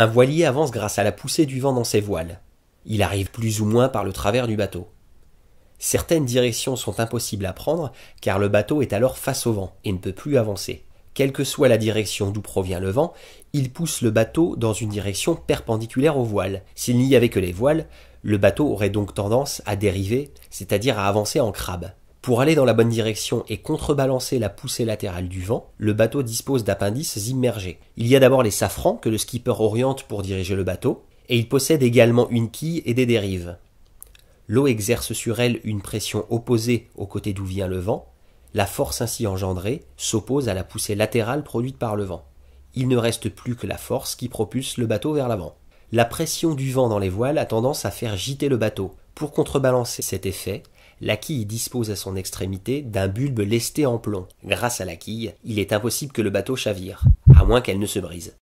Un voilier avance grâce à la poussée du vent dans ses voiles. Il arrive plus ou moins par le travers du bateau. Certaines directions sont impossibles à prendre car le bateau est alors face au vent et ne peut plus avancer. Quelle que soit la direction d'où provient le vent, il pousse le bateau dans une direction perpendiculaire aux voiles. S'il n'y avait que les voiles, le bateau aurait donc tendance à dériver, c'est-à-dire à avancer en crabe. Pour aller dans la bonne direction et contrebalancer la poussée latérale du vent, le bateau dispose d'appendices immergés. Il y a d'abord les safrans que le skipper oriente pour diriger le bateau, et il possède également une quille et des dérives. L'eau exerce sur elle une pression opposée au côté d'où vient le vent, la force ainsi engendrée s'oppose à la poussée latérale produite par le vent. Il ne reste plus que la force qui propulse le bateau vers l'avant. La pression du vent dans les voiles a tendance à faire giter le bateau. Pour contrebalancer cet effet, la quille dispose à son extrémité d'un bulbe lesté en plomb. Grâce à la quille, il est impossible que le bateau chavire, à moins qu'elle ne se brise.